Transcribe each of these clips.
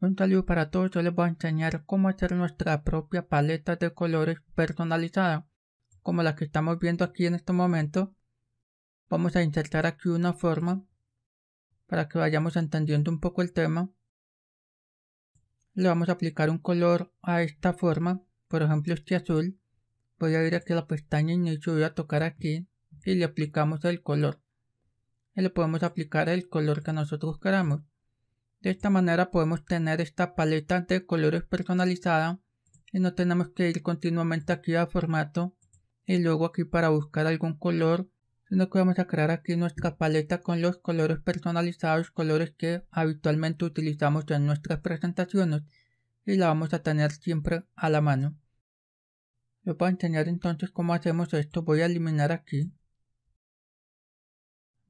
Un saludo para todos yo les voy a enseñar cómo hacer nuestra propia paleta de colores personalizada, como la que estamos viendo aquí en este momento. Vamos a insertar aquí una forma para que vayamos entendiendo un poco el tema. Le vamos a aplicar un color a esta forma, por ejemplo este azul. Voy a ir aquí a la pestaña inicio, voy a tocar aquí y le aplicamos el color. Y le podemos aplicar el color que nosotros queramos. De esta manera podemos tener esta paleta de colores personalizada y no tenemos que ir continuamente aquí a formato y luego aquí para buscar algún color sino que vamos a crear aquí nuestra paleta con los colores personalizados, colores que habitualmente utilizamos en nuestras presentaciones y la vamos a tener siempre a la mano. Les voy a enseñar entonces cómo hacemos esto, voy a eliminar aquí.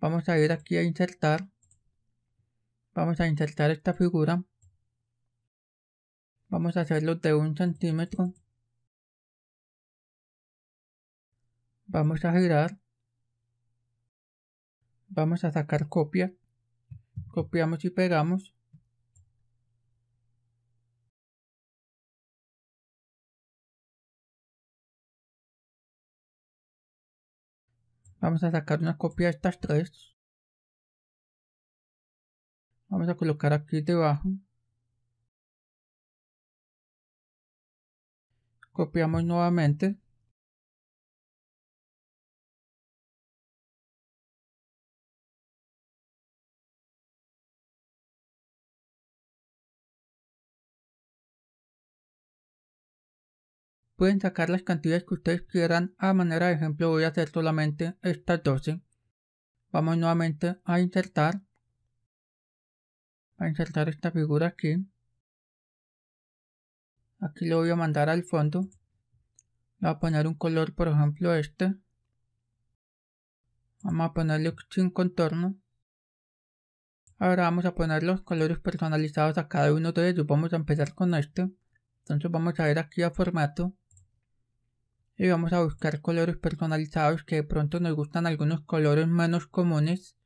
Vamos a ir aquí a insertar Vamos a insertar esta figura. Vamos a hacerlo de un centímetro. Vamos a girar. Vamos a sacar copia. Copiamos y pegamos. Vamos a sacar una copia de estas tres vamos a colocar aquí debajo copiamos nuevamente Pueden sacar las cantidades que ustedes quieran. A manera de ejemplo voy a hacer solamente estas 12. Vamos nuevamente a insertar a insertar esta figura aquí aquí lo voy a mandar al fondo le voy a poner un color por ejemplo este vamos a ponerle sin contorno ahora vamos a poner los colores personalizados a cada uno de ellos vamos a empezar con este entonces vamos a ir aquí a formato y vamos a buscar colores personalizados que de pronto nos gustan algunos colores menos comunes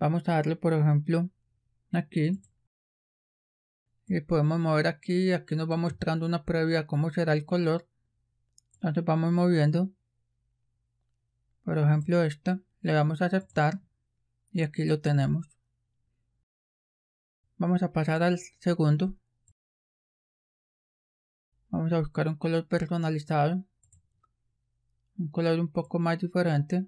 vamos a darle por ejemplo aquí y podemos mover aquí aquí nos va mostrando una previa cómo será el color entonces vamos moviendo por ejemplo esta le vamos a aceptar y aquí lo tenemos vamos a pasar al segundo vamos a buscar un color personalizado un color un poco más diferente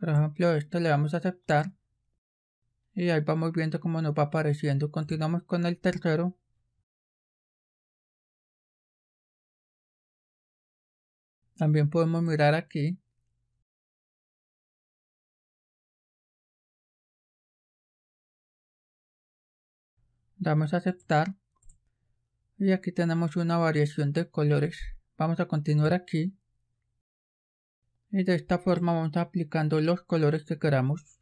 Por ejemplo, esto le vamos a aceptar. Y ahí vamos viendo cómo nos va apareciendo. Continuamos con el tercero. También podemos mirar aquí. Damos a aceptar. Y aquí tenemos una variación de colores. Vamos a continuar aquí y de esta forma vamos aplicando los colores que queramos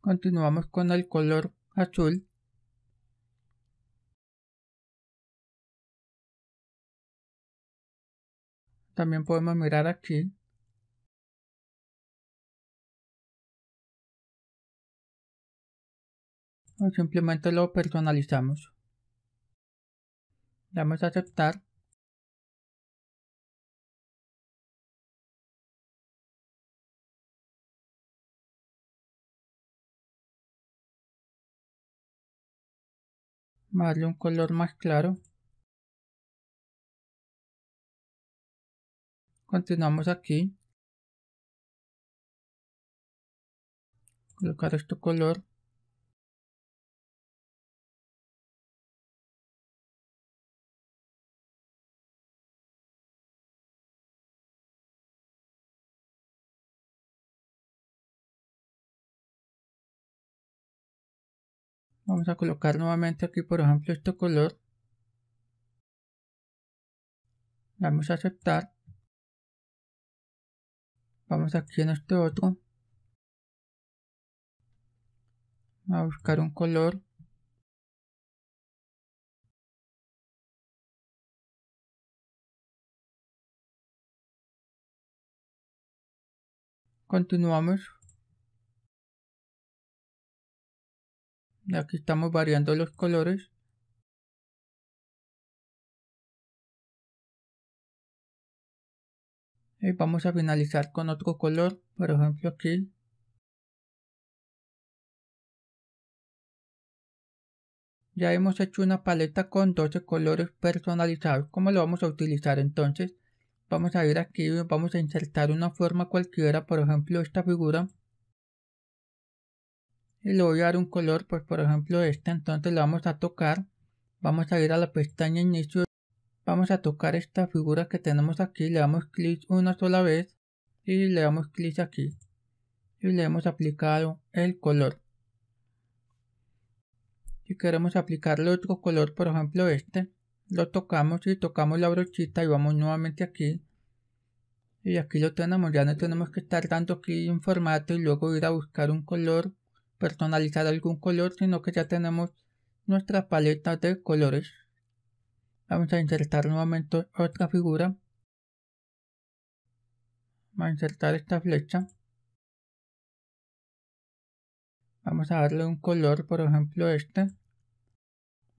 continuamos con el color azul también podemos mirar aquí o simplemente lo personalizamos. Damos a aceptar. darle un color más claro. Continuamos aquí. Colocar este color. vamos a colocar nuevamente aquí por ejemplo este color Vamos a aceptar vamos aquí en este otro a buscar un color continuamos Aquí estamos variando los colores. Y vamos a finalizar con otro color, por ejemplo aquí. Ya hemos hecho una paleta con 12 colores personalizados. ¿Cómo lo vamos a utilizar entonces? Vamos a ir aquí, y vamos a insertar una forma cualquiera, por ejemplo esta figura y le voy a dar un color pues por ejemplo este entonces le vamos a tocar vamos a ir a la pestaña inicio vamos a tocar esta figura que tenemos aquí le damos clic una sola vez y le damos clic aquí y le hemos aplicado el color si queremos aplicarle otro color por ejemplo este lo tocamos y tocamos la brochita y vamos nuevamente aquí y aquí lo tenemos ya no tenemos que estar dando aquí un formato y luego ir a buscar un color personalizar algún color, sino que ya tenemos nuestra paleta de colores. Vamos a insertar nuevamente otra figura. Vamos a insertar esta flecha. Vamos a darle un color, por ejemplo este.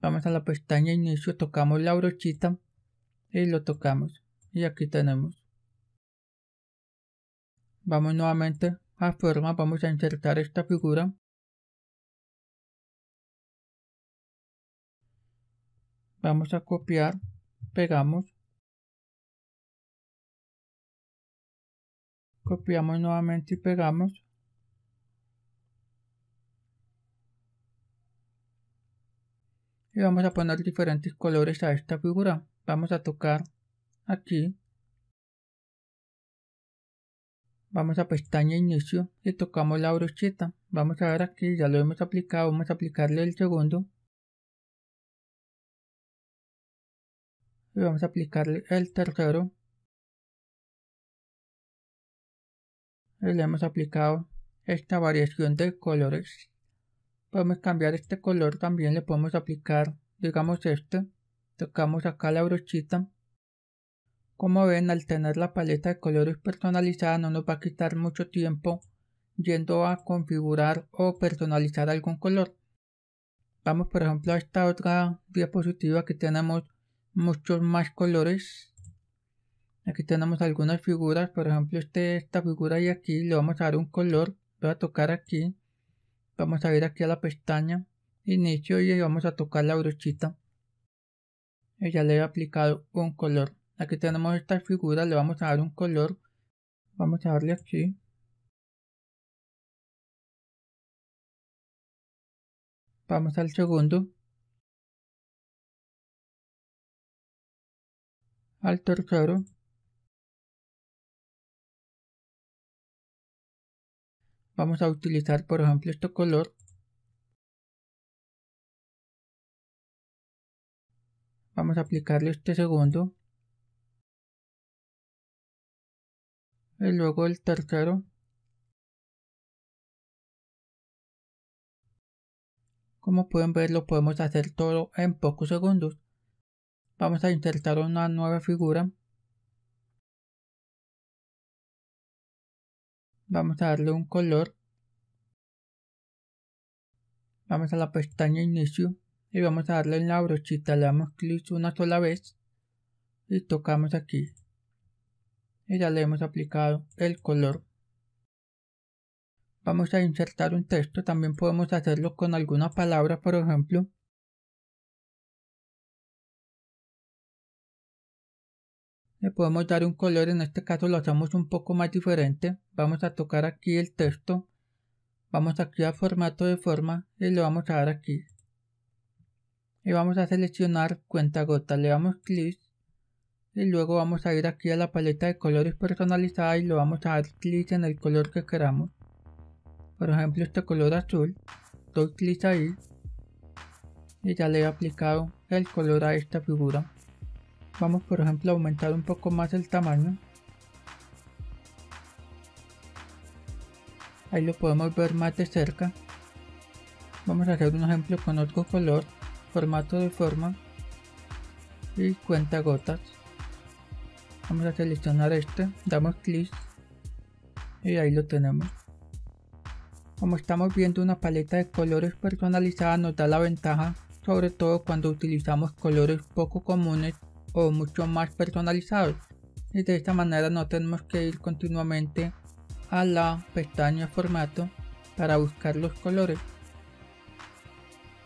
Vamos a la pestaña inicio, tocamos la brochita y lo tocamos. Y aquí tenemos. Vamos nuevamente a forma, vamos a insertar esta figura. vamos a copiar, pegamos, copiamos nuevamente y pegamos. Y vamos a poner diferentes colores a esta figura. Vamos a tocar aquí. Vamos a pestaña inicio y tocamos la brocheta. Vamos a ver aquí, ya lo hemos aplicado, vamos a aplicarle el segundo. y vamos a aplicar el tercero y le hemos aplicado esta variación de colores podemos cambiar este color también le podemos aplicar digamos este tocamos acá la brochita como ven al tener la paleta de colores personalizada no nos va a quitar mucho tiempo yendo a configurar o personalizar algún color vamos por ejemplo a esta otra diapositiva que tenemos muchos más colores aquí tenemos algunas figuras por ejemplo este, esta figura y aquí le vamos a dar un color voy a tocar aquí vamos a ir aquí a la pestaña inicio y vamos a tocar la brochita ya le he aplicado un color aquí tenemos esta figura le vamos a dar un color vamos a darle aquí vamos al segundo al tercero. Vamos a utilizar, por ejemplo, este color. Vamos a aplicarle este segundo. Y luego el tercero. Como pueden ver, lo podemos hacer todo en pocos segundos vamos a insertar una nueva figura vamos a darle un color vamos a la pestaña inicio y vamos a darle en la brochita le damos clic una sola vez y tocamos aquí y ya le hemos aplicado el color vamos a insertar un texto también podemos hacerlo con alguna palabra por ejemplo le podemos dar un color, en este caso lo hacemos un poco más diferente, vamos a tocar aquí el texto, vamos aquí a formato de forma y lo vamos a dar aquí. Y vamos a seleccionar cuenta gota, le damos clic y luego vamos a ir aquí a la paleta de colores personalizada y lo vamos a dar clic en el color que queramos. Por ejemplo este color azul, doy clic ahí y ya le he aplicado el color a esta figura vamos por ejemplo a aumentar un poco más el tamaño ahí lo podemos ver más de cerca vamos a hacer un ejemplo con otro color formato de forma y cuenta gotas vamos a seleccionar este damos clic y ahí lo tenemos como estamos viendo una paleta de colores personalizada nos da la ventaja sobre todo cuando utilizamos colores poco comunes o mucho más personalizados y de esta manera no tenemos que ir continuamente a la pestaña formato para buscar los colores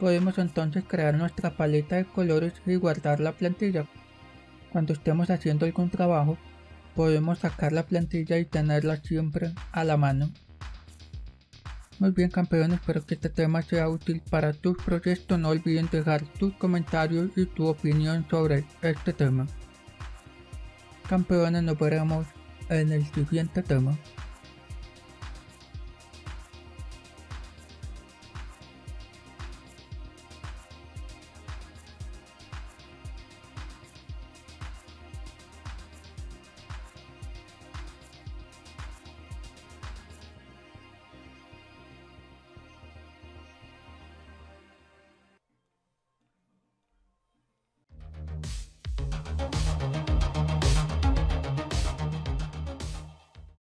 podemos entonces crear nuestra paleta de colores y guardar la plantilla cuando estemos haciendo algún trabajo podemos sacar la plantilla y tenerla siempre a la mano muy bien campeones, espero que este tema sea útil para tus proyectos. No olviden dejar tus comentarios y tu opinión sobre este tema. Campeones, nos veremos en el siguiente tema.